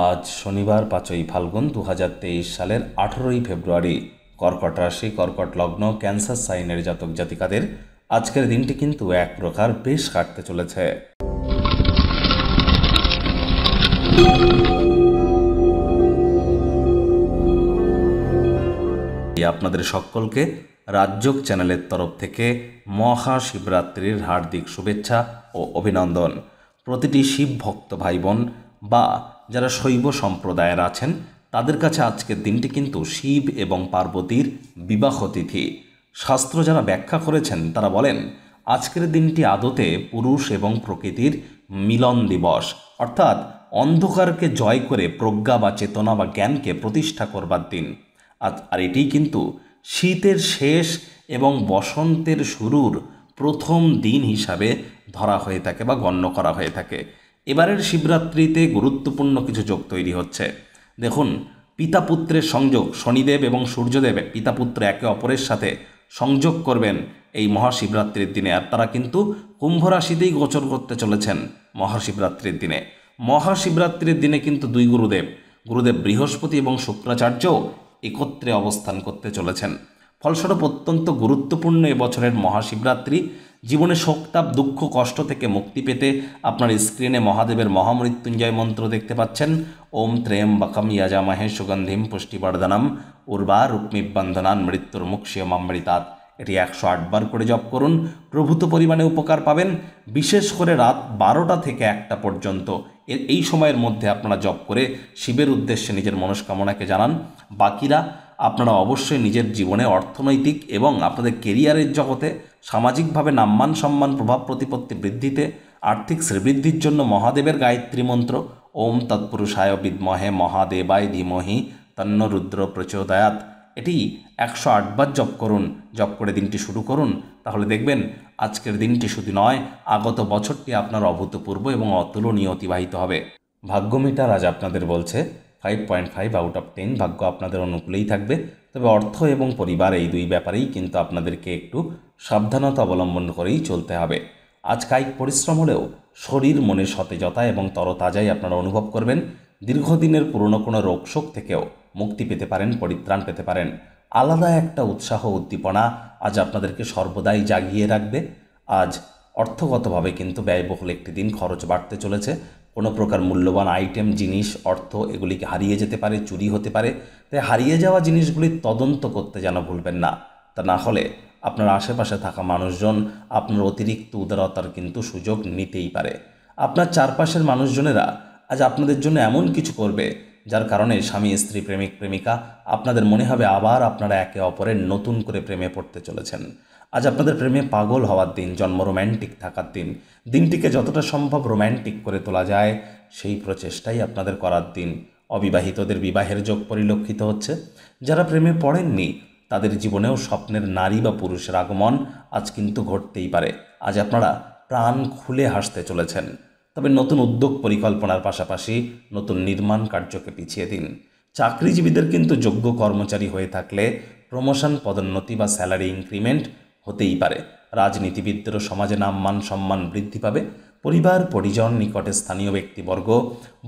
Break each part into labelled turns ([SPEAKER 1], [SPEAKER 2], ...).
[SPEAKER 1] আজ শনিবার পাঁচই ফাল্গুন দু সালের আঠেরোই ফেব্রুয়ারি কর্কট রাশি কর্কট লগ্ন ক্যান্সার সাইনের জাতক জাতিকাদের আজকের দিনটি কিন্তু এক প্রকার বেশ কাটতে চলেছে আপনাদের সকলকে রাজ্যক চ্যানেলের তরফ থেকে মহাশিবরাত্রির হার্দিক শুভেচ্ছা ও অভিনন্দন প্রতিটি শিব ভক্ত ভাই বোন বা যারা শৈব সম্প্রদায়ের আছেন তাদের কাছে আজকের দিনটি কিন্তু শিব এবং পার্বতীর বিবাহ তিথি শাস্ত্র যারা ব্যাখ্যা করেছেন তারা বলেন আজকের দিনটি আদতে পুরুষ এবং প্রকৃতির মিলন দিবস অর্থাৎ অন্ধকারকে জয় করে প্রজ্ঞা বা চেতনা বা জ্ঞানকে প্রতিষ্ঠা করবার দিন আর এটি কিন্তু শীতের শেষ এবং বসন্তের শুরুর প্রথম দিন হিসাবে ধরা হয়ে থাকে বা গণ্য করা হয়ে থাকে এবারের শিবরাত্রিতে গুরুত্বপূর্ণ কিছু যোগ তৈরি হচ্ছে দেখুন পিতা পুত্রের সংযোগ শনিদেব এবং সূর্যদেব পিতা পুত্র একে অপরের সাথে সংযোগ করবেন এই মহাশিবরাত্রির দিনে আর তারা কিন্তু কুম্ভরাশিতেই গোচর করতে চলেছেন মহাশিবরাত্রির দিনে মহাশিবরাত্রির দিনে কিন্তু দুই গুরুদেব গুরুদেব বৃহস্পতি এবং শুক্রাচার্য একত্রে অবস্থান করতে চলেছেন ফলস্বরূপ অত্যন্ত গুরুত্বপূর্ণ এবছরের মহাশিবরাত্রি জীবনে শোকতাপ দুঃখ কষ্ট থেকে মুক্তি পেতে আপনার স্ক্রিনে মহাদেবের মহামৃত্যুঞ্জয় মন্ত্র দেখতে পাচ্ছেন ওম ত্রেম বকম ইয়াজামহে সুগন্ধিম পুষ্টিবর্ধনম উর্বা বন্ধনান মৃত্যুর মামৃতাত এটি একশো আটবার করে জপ করুন প্রভূত পরিমাণে উপকার পাবেন বিশেষ করে রাত বারোটা থেকে একটা পর্যন্ত এর এই সময়ের মধ্যে আপনারা জপ করে শিবের উদ্দেশ্যে নিজের মনস্কামনাকে জানান বাকিরা আপনারা অবশ্যই নিজের জীবনে অর্থনৈতিক এবং আপনাদের কেরিয়ারের জগতে সামাজিকভাবে নাম্মান সম্মান প্রভাব প্রতিপত্তি বৃদ্ধিতে আর্থিক শ্রীবৃদ্ধির জন্য মহাদেবের গায়ত্রী মন্ত্র ওম তৎপুরুষায় বিদ্মহে মহাদেবায় ধীমহি তন্ন রুদ্র প্রচোদয়াত এটি একশো আটবার জপ করুন জপ করে দিনটি শুরু করুন তাহলে দেখবেন আজকের দিনটি শুধু নয় আগত বছরটি আপনার অভূতপূর্ব এবং অতুলনীয় অতিবাহিত হবে ভাগ্যমিটার আজ আপনাদের বলছে five point five out of ten ভাগ্য আপনাদের অনুকূলেই থাকবে তবে অর্থ এবং পরিবার এই দুই ব্যাপারেই কিন্তু আপনাদেরকে একটু সাবধানতা অবলম্বন করেই চলতে হবে আজ কায়িক পরিশ্রম হলেও শরীর মনে সতেজতা এবং তরতাজাই আপনারা অনুভব করবেন দীর্ঘদিনের পুরনো কোনো রোগশোক থেকেও মুক্তি পেতে পারেন পরিত্রাণ পেতে পারেন আলাদা একটা উৎসাহ উদ্দীপনা আজ আপনাদেরকে সর্বদাই জাগিয়ে রাখবে আজ অর্থগতভাবে কিন্তু ব্যয়বহুল একটি দিন খরচ বাড়তে চলেছে কোনো প্রকার মূল্যবান আইটেম জিনিস অর্থ এগুলিকে হারিয়ে যেতে পারে চুরি হতে পারে তাই হারিয়ে যাওয়া জিনিসগুলির তদন্ত করতে যেন ভুলবেন না তা না হলে আপনার আশেপাশে থাকা মানুষজন আপনার অতিরিক্ত উদারতার কিন্তু সুযোগ নিতেই পারে আপনার চারপাশের মানুষজনেরা আজ আপনাদের জন্য এমন কিছু করবে যার কারণে স্বামী স্ত্রী প্রেমিক প্রেমিকা আপনাদের মনে হবে আবার আপনারা একে অপরের নতুন করে প্রেমে পড়তে চলেছেন আজ আপনাদের প্রেমে পাগল হওয়ার দিন জন্ম রোম্যান্টিক থাকার দিন দিনটিকে যতটা সম্ভব রোম্যান্টিক করে তোলা যায় সেই প্রচেষ্টাই আপনাদের করার দিন অবিবাহিতদের বিবাহের যোগ পরিলক্ষিত হচ্ছে যারা প্রেমে পড়েননি তাদের জীবনেও স্বপ্নের নারী বা পুরুষের আগমন আজ কিন্তু ঘটতেই পারে আজ আপনারা প্রাণ খুলে হাসতে চলেছেন তবে নতুন উদ্যোগ পরিকল্পনার পাশাপাশি নতুন নির্মাণ কার্যকে পিছিয়ে দিন চাকরিজীবীদের কিন্তু যোগ্য কর্মচারী হয়ে থাকলে প্রমোশন পদোন্নতি বা স্যালারি ইনক্রিমেন্ট হতেই পারে রাজনীতিবিদদেরও সমাজে নাম মান সম্মান বৃদ্ধি পাবে পরিবার পরিজন নিকটে স্থানীয় ব্যক্তিবর্গ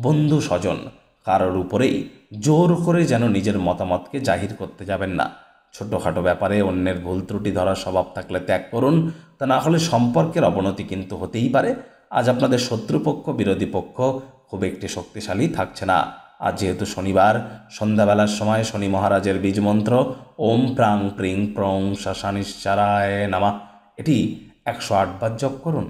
[SPEAKER 1] বন্ধু স্বজন কারোর উপরেই জোর করে যেন নিজের মতামতকে জাহির করতে যাবেন না ছোটোখাটো ব্যাপারে অন্যের ভুল ত্রুটি ধরার স্বভাব থাকলে ত্যাগ করুন তা না হলে সম্পর্কের অবনতি কিন্তু হতেই পারে আজ আপনাদের শত্রুপক্ষ বিরোধী পক্ষ খুব একটি শক্তিশালী থাকছে না আজ যেহেতু শনিবার সন্ধ্যাবেলার সময় শনি মহারাজের বীজ মন্ত্র ওম প্রাং প্রিং প্রং শাসানিশ্চারায় নামা এটি একশো আটবার জপ করুন